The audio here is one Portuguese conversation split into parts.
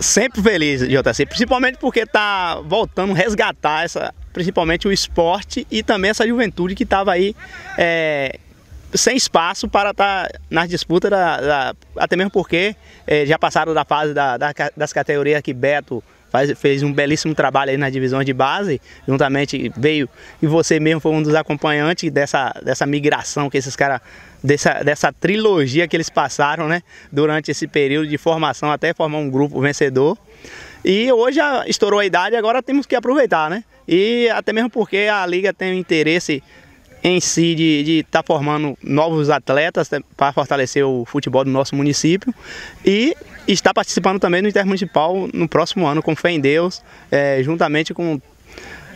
sempre feliz, JC, principalmente porque está voltando resgatar essa, principalmente o esporte e também essa juventude que estava aí é, sem espaço para estar tá nas disputas, da, da, até mesmo porque é, já passaram da fase da, das categorias que Beto faz, fez um belíssimo trabalho aí na divisão de base, juntamente veio, e você mesmo foi um dos acompanhantes dessa, dessa migração que esses caras, dessa, dessa trilogia que eles passaram, né, durante esse período de formação até formar um grupo vencedor. E hoje estourou a idade, agora temos que aproveitar, né? E até mesmo porque a liga tem um interesse em si de estar tá formando novos atletas né, para fortalecer o futebol do nosso município e está participando também do Intermunicipal no próximo ano, com fé em Deus, é, juntamente com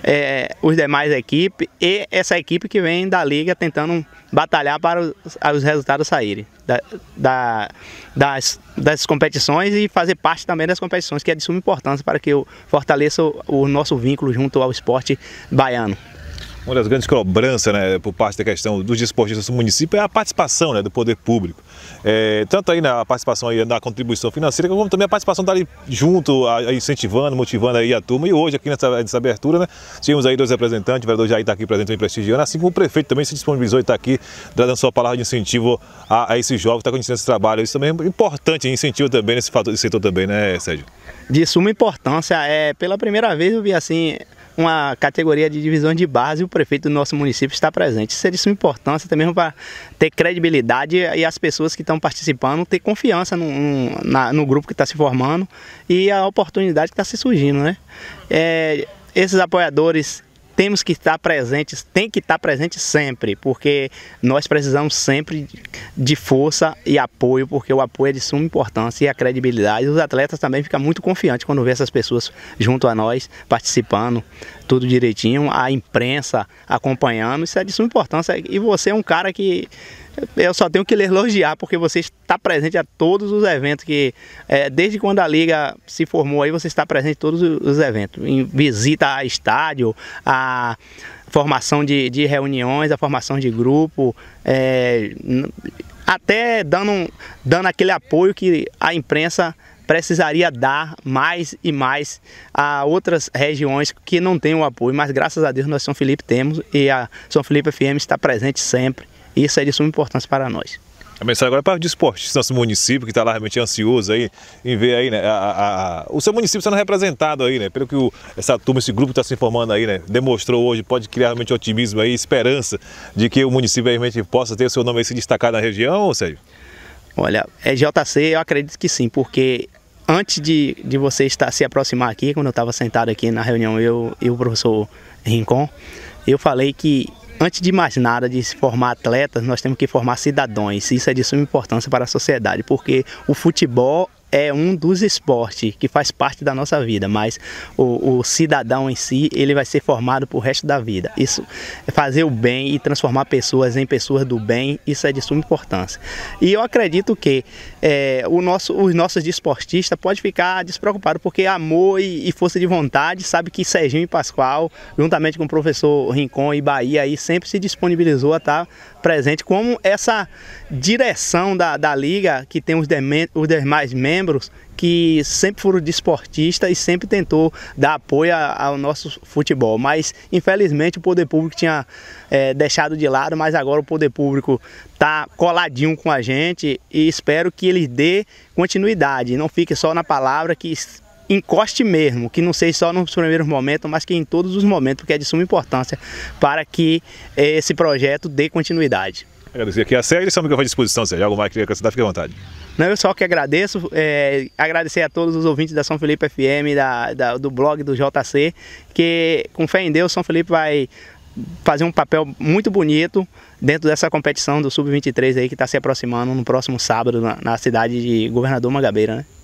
é, os demais equipes e essa equipe que vem da liga tentando batalhar para os, os resultados saírem da, da, das, das competições e fazer parte também das competições, que é de suma importância para que eu fortaleça o, o nosso vínculo junto ao esporte baiano uma das grandes cobranças né, por parte da questão dos desportistas do município é a participação né, do poder público. É, tanto aí na participação aí na contribuição financeira, como também a participação dali junto, a, incentivando, motivando aí a turma. E hoje, aqui nessa, nessa abertura, né, tínhamos aí dois representantes, o vereador Jair está aqui presente prestigiando, assim como o prefeito também se disponibilizou e está aqui dando sua palavra de incentivo a, a esses jovens que estão tá acontecendo esse trabalho. Isso também é importante, incentivo também nesse fator, setor também, né, Sérgio? De suma importância, é, pela primeira vez eu vi assim uma categoria de divisão de base, o prefeito do nosso município está presente. Isso é de suma importância também para ter credibilidade e as pessoas que estão participando ter confiança no, no, no grupo que está se formando e a oportunidade que está se surgindo, né? É, esses apoiadores temos que estar presentes, tem que estar presente sempre, porque nós precisamos sempre de força e apoio, porque o apoio é de suma importância e a credibilidade. Os atletas também ficam muito confiantes quando vê essas pessoas junto a nós, participando tudo direitinho, a imprensa acompanhando, isso é de suma importância. E você é um cara que eu só tenho que lhe elogiar, porque você está presente a todos os eventos que, é, desde quando a Liga se formou aí, você está presente em todos os eventos, em visita a estádio, a formação de, de reuniões, a formação de grupo, é, até dando, dando aquele apoio que a imprensa precisaria dar mais e mais a outras regiões que não têm o apoio, mas graças a Deus nós São Felipe temos e a São Felipe FM está presente sempre. Isso é de suma importância para nós. A mensagem agora é para o esportes, nosso município que está lá realmente ansioso aí em ver aí, né, a, a, a, o seu município sendo representado aí, né, pelo que o, essa turma, esse grupo está se informando aí, né, demonstrou hoje, pode criar realmente otimismo aí, esperança de que o município realmente possa ter o seu nome aí se destacar na região, Sérgio? Olha, é JC, eu acredito que sim, porque antes de, de você estar, se aproximar aqui, quando eu estava sentado aqui na reunião, eu e o professor Rincon, eu falei que antes de mais nada, de se formar atletas, nós temos que formar cidadãos. Isso é de suma importância para a sociedade, porque o futebol é um dos esportes que faz parte da nossa vida, mas o, o, cidadão em si, ele vai ser formado o resto da vida. Isso, é fazer o bem e transformar pessoas em pessoas do bem, isso é de suma importância. E eu acredito que é, o nosso, os nossos desportistas podem ficar despreocupados, porque amor e, e, força de vontade, sabe que Serginho e Pascoal, juntamente com o professor Rincon e Bahia, aí, sempre se disponibilizou a estar tá presente como essa direção da, da liga, que tem os, demen, os demais membros, membros que sempre foram desportistas e sempre tentou dar apoio ao nosso futebol. Mas infelizmente o poder público tinha é, deixado de lado, mas agora o poder público está coladinho com a gente e espero que ele dê continuidade, não fique só na palavra que encoste mesmo, que não seja só nos primeiros momentos, mas que em todos os momentos, porque é de suma importância para que esse projeto dê continuidade. Agradecer aqui a Sérgio, seu microfone à disposição, Sérgio. Algo mais que você acrescentar, fique à vontade. Não, eu só que agradeço, é, agradecer a todos os ouvintes da São Felipe FM, da, da, do blog do JC, que com fé em Deus, São Felipe vai fazer um papel muito bonito dentro dessa competição do Sub-23 aí que está se aproximando no próximo sábado na, na cidade de Governador Mangabeira, né?